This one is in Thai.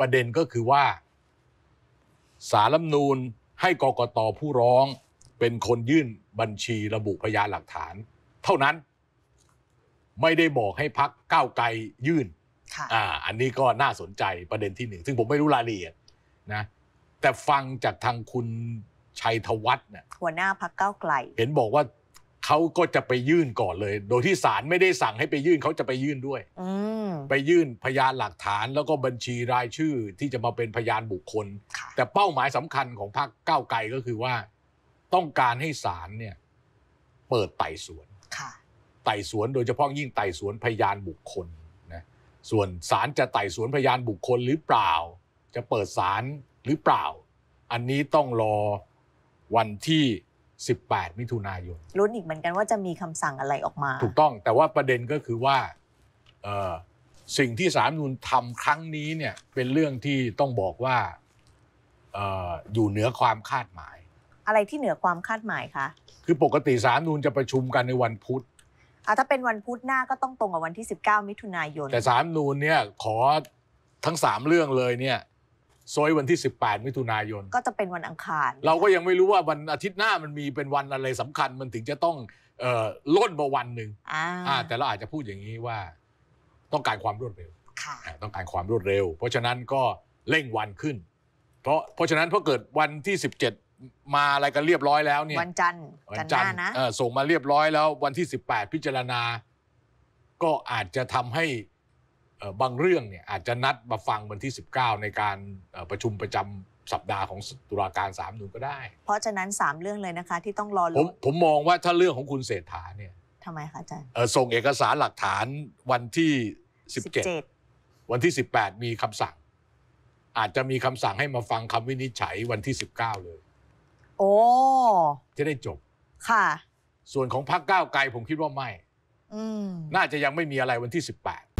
ประเด็นก็คือว่า สารรัฐมนูนให้กกตผู้ร้อง เป็นคนยื่นบัญชีระบุพยานหลักฐาน เท่านั้น ไม่ได้บอกให้พักก้าวไกลยื่นอ่า อันนี้ก็น่าสนใจประเด็นที่หนึ่งซึ่งผมไม่รู้รายละเอียด นะ แต่ฟังจากทางคุณชัยธวัฒน์เนี่ยหัวหน้าพักก้าวไกล เห็นบอกว่าเขาก็จะไปยื่นก่อนเลย โดยที่ศาลไม่ได้สั่งให้ไปยื่นเขาจะไปยื่นด้วย อืไปยื่นพยานหลักฐานแล้วก็บัญชีรายชื่อที่จะมาเป็นพยานบุคคล แต่เป้าหมายสำคัญของพรรคก้าวไกลก็คือว่าต้องการให้ศาลเนี่ยเปิดไต่สวนไต่สวนโดยเฉพาะยิ่งไต่สวนพยานบุคคลนะส่วนศาลจะไต่สวนพยานบุคคลหรือเปล่า จะเปิดศาลหรือเปล่า อันนี้ต้องรอวันที่ 18 มิถุนายนรุ้นอีกเหมือนกันว่าจะมีคำสั่งอะไรออกมา ถูกต้องแต่ว่าประเด็นก็คือว่าสิ่งที่สามนูนทำครั้งนี้เนี่ยเป็นเรื่องที่ต้องบอกว่าอออยู่เหนือความคาดหมาย อะไรที่เหนือความคาดหมายคะคือปกติสามนูนจะประชุมกันในวันพุธอ่ถ้าเป็นวันพุธหน้าก็ต้องตรงกับวันที่ 19 มิถุนายน แต่สามนูนเนี่ยขอทั้ง3เรื่องเลยเนี่ยซอยวันที่ 18 มิถุนายน ก็จะเป็นวันอังคารเราก็ยังไม่รู้ว่าวันอาทิตย์หน้ามันมีเป็นวันอะไรสำคัญ มันถึงจะต้องล่นมาวันหนึ่งแต่เราอาจจะพูดอย่างนี้ว่าต้องการความรวดเร็วต้องการความรวดเร็ว เพราะฉะนั้นก็ เร่งวันขึ้น เพราะเพราะฉะนั้นพอเกิดวันที่ 17 มาอะไรกันเรียบร้อยแล้วเนี่ย วันจันทร์วันจันทร์นะ ส่งมาเรียบร้อยแล้ววันที่ 18 พิจารณา ก็อาจจะทำให้บางเรื่องเนี่ยอาจจะนัดมาฟังวันที่ 19 ในการประชุมประจำสัปดาห์ของตุลาการสามนูนก็ได้ เพราะฉะนั้น3เรื่องเลยนะคะที่ต้องรอผมผมมองว่าถ้าเรื่องของคุณเศรษฐาเนี่ยทำไมคะอาจารย์ส่งเอกสารหลักฐานวันที่17 วันที่ 18 มีคำสั่ง อาจจะมีคำสั่งให้มาฟังคำวินิจฉัยวันที่ 19 เลยโอ้จะได้จบ ค่ะ ส่วนของพรรคก้าวไกลผมคิดว่าไม่น่าจะยังไม่มีอะไรวันที่ 18